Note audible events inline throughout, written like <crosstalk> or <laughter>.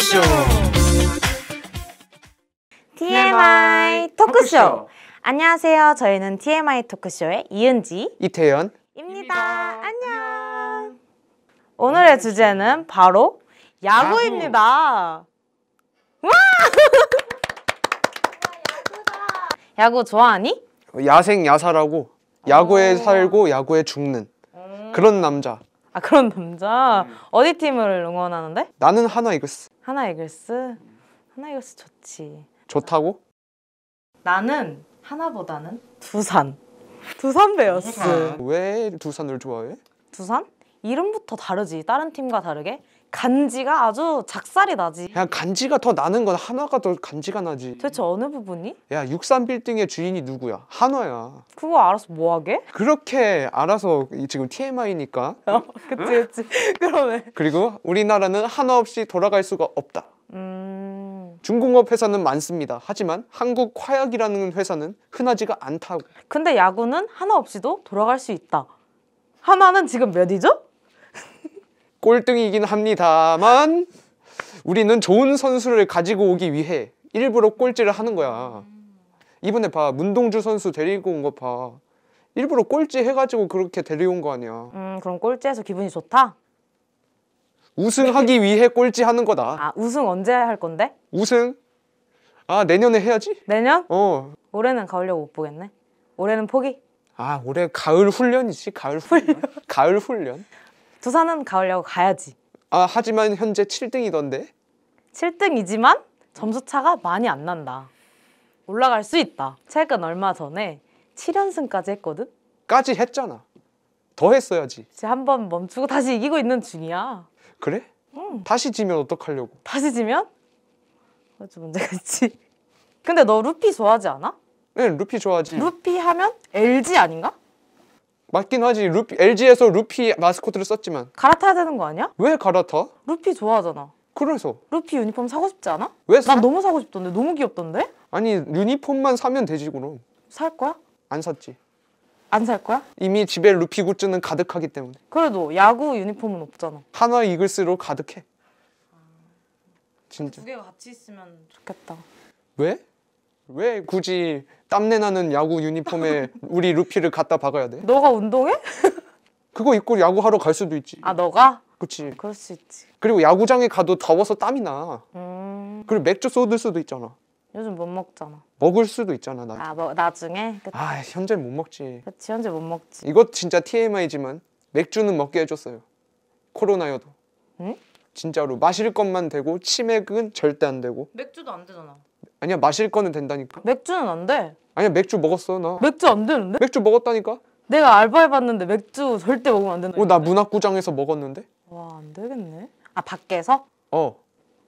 토크쇼 TMI 토크쇼 안녕하세요 저희는 TMI 토크쇼의 이은지 이태연입니다 안녕 오늘의 주제는 바로 야구입니다 와 <laughs> 야구 좋아하니? 야생 야사라고 야구에 살고 야구에 죽는 음. 그런 남자 아 그런 남자? 음. 어디 팀을 응원하는데? 나는 하나 이글스 하나 의글쓰 하나 의글쓰 좋지. 좋다고? 나는 하나보다는 두산. 두산 베어스. 왜 두산을 좋아해? 두산? 이름부터 다르지. 다른 팀과 다르게 간지가 아주 작살이 나지 그 간지가 더 나는 건 한화가 더 간지가 나지 대체 어느 부분이? 야 63빌딩의 주인이 누구야? 한화야 그거 알아서 뭐하게? 그렇게 알아서 지금 TMI니까 <laughs> 어, 그치 그치 <laughs> 그러네 그리고 우리나라는 한화 없이 돌아갈 수가 없다 음... 중공업 회사는 많습니다 하지만 한국 화약이라는 회사는 흔하지가 않다고 근데 야구는 한화 없이도 돌아갈 수 있다 한화는 지금 몇이죠? 꼴등이긴 합니다만 우리는 좋은 선수를 가지고 오기 위해 일부러 꼴찌를 하는 거야. 이번에 봐 문동주 선수 데리고 온 거 봐. 일부러 꼴찌 해가지고 그렇게 데려온 거 아니야. 음 그럼 꼴찌해서 기분이 좋다. 우승하기 위해 꼴찌 하는 거다. 아 우승 언제 할 건데? 우승? 아 내년에 해야지. 내년? 어. 올해는 가을려 못 보겠네. 올해는 포기. 아 올해 가을 훈련이지 가을 훈련. 가을 훈련. 두산은 가을야구 가야지. 아 하지만 현재 7등이던데. 7등이지만 점수 차가 많이 안 난다. 올라갈 수 있다. 최근 얼마 전에 7연승까지 했거든. 까지 했잖아. 더 했어야지. 이제 한번 멈추고 다시 이기고 있는 중이야. 그래? 응. 다시 지면 어떡하려고? 다시 지면? 아주 문제가 있지. 근데 너 루피 좋아하지 않아? 네, 루피 좋아하지. 루피 하면 LG 아닌가? 맞긴 하지. 루피, LG에서 루피 마스코트를 썼지만. 갈아타야 되는 거 아니야? 왜 갈아타? 루피 좋아하잖아. 그래서? 루피 유니폼 사고 싶지 않아? 왜 사? 난 너무 사고 싶던데. 너무 귀엽던데? 아니 유니폼만 사면 되지 그럼. 살 거야? 안 샀지. 안 살 거야? 이미 집에 루피 굿즈는 가득하기 때문에. 그래도 야구 유니폼은 없잖아. 한화 이글스로 가득해. 진짜. 두 개가 같이 있으면 좋겠다. 왜? 왜 굳이 땀내 나는 야구 유니폼에 <laughs> 우리 루피를 갖다 박아야 돼? 너가 운동해? <laughs> 그거 입고 야구하러 갈 수도 있지. 아 너가? 그렇 그럴 수 있지. 그리고 야구장에 가도 더워서 땀이 나. 음... 그리고 맥주 쏟을 수도 있잖아. 요즘 못 먹잖아. 먹을 수도 있잖아. 나. 아, 뭐, 나중에? 그치. 아, 현재 못 먹지. 그치, 현재 못 먹지. 이것 진짜 TMI지만 맥주는 먹게 해줬어요. 코로나여도. 응? 진짜로 마실 것만 되고 치맥은 절대 안 되고. 맥주도 안 되잖아. 아니야 마실 거는 된다니까 맥주는 안 돼. 아니야 맥주 먹었어 나 맥주 안 되는데? 맥주 먹었다니까 내가 알바해봤는데 맥주 절대 먹으면 안 된다. 어나 문학구장에서 먹었는데 와, 안 되겠네. 아, 밖에서? 어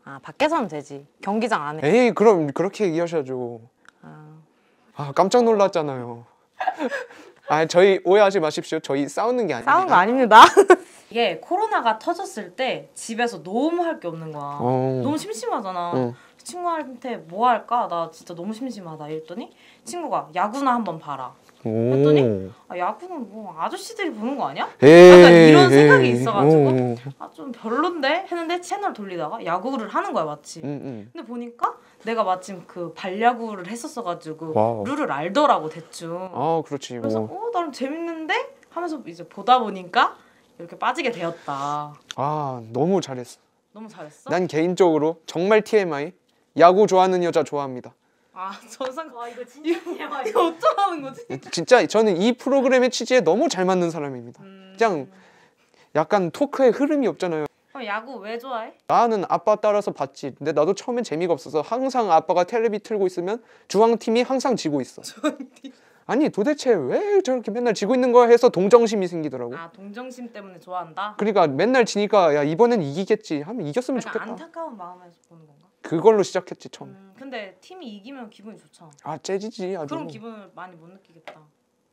아, 밖에서 는 되지. 경기장 안에. 에이 그럼 그렇게 얘기하셔야죠 아, 아 깜짝 놀랐잖아요 아 저희 오해하지 마십시오 저희 싸우는 게 아니에요 싸운 거 아닙니다. <laughs> 이게 코로나가 터졌을 때 집에서 너무 할 게 없는 거야. 어. 너무 심심하잖아. 어. 친구한테 뭐 할까? 나 진짜 너무 심심하다. 이랬더니 친구가 야구나 한번 봐라. 오. 했더니 아, 야구는 뭐 아저씨들이 보는 거 아니야? 예, 약간 이런 예, 생각이 예. 있어가지고 아 좀 별론데 했는데 채널 돌리다가 야구를 하는 거야 마침 음, 음. 근데 보니까 내가 마침 그 발야구를 했었어가지고 와우. 룰을 알더라고 대충 아 그렇지 뭐. 그래서 뭐. 어 나름 재밌는데 하면서 이제 보다 보니까 이렇게 빠지게 되었다. 아 너무 잘했어. 너무 잘했어? 난 개인적으로 정말 TMI 야구 좋아하는 여자 좋아합니다. 아 전상 와 아, 이거 진짜 TMI 이거 어쩌라는 거지? 음, 진짜 저는 이 프로그램의 취지에 너무 잘 맞는 사람입니다. 음... 그냥 약간 토크의 흐름이 없잖아요. 그럼 야구 왜 좋아해? 나는 아빠 따라서 봤지. 근데 나도 처음엔 재미가 없어서 항상 아빠가 텔레비 틀고 있으면 주황팀이 항상 지고 있어. 주황팀. 아니 도대체 왜 저렇게 맨날 지고 있는 거야 해서 동정심이 생기더라고. 아 동정심 때문에 좋아한다. 그러니까 맨날 지니까 야 이번엔 이기겠지 하면 이겼으면 좋겠다. 안타까운 마음에서 보는 건가? 그걸로 시작했지 처음. 음, 근데 팀이 이기면 기분이 좋잖아. 아 재지지 아주. 그런 기분을 많이 못 느끼겠다.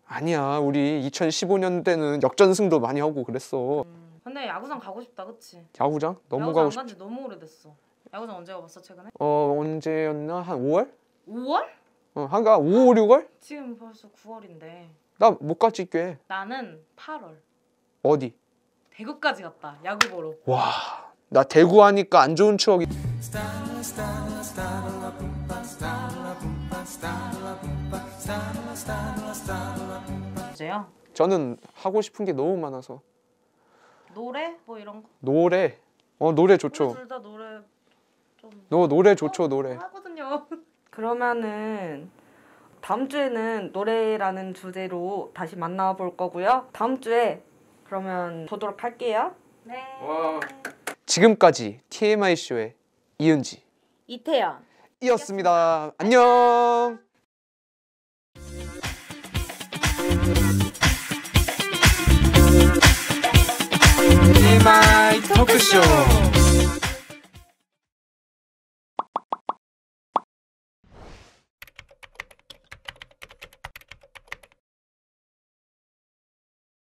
아니야 우리 2015년 때는 역전승도 많이 하고 그랬어. 음, 근데 야구장 가고 싶다 그치? 야구장? 너무 야구장 가고 싶. 지 너무 오래됐어. 야구장 언제 가봤어 최근에? 어 언제였나 한 5월? 5월? 어, 한가 5, 5, 6월? 지금 벌써 9월인데. 나 못 갔지 꽤. 나는 8월. 어디? 대구까지 갔다. 야구 보러. 와, 나 대구 하니까 안 좋은 추억이. 언제요? 저는 하고 싶은 게 너무 많아서. 노래 뭐 이런 거? 노래. 어 노래 좋죠. 둘 다 노래 좀. 너 노래 좋죠 어, 노래. 하거든요. 그러면은 다음 주에는 노래라는 주제로 다시 만나볼 거고요. 다음 주에 그러면 보도록 할게요. 네. 와. 지금까지 TMI 쇼의 이은지, 이태연 이었습니다. 안녕. TMI 토크쇼.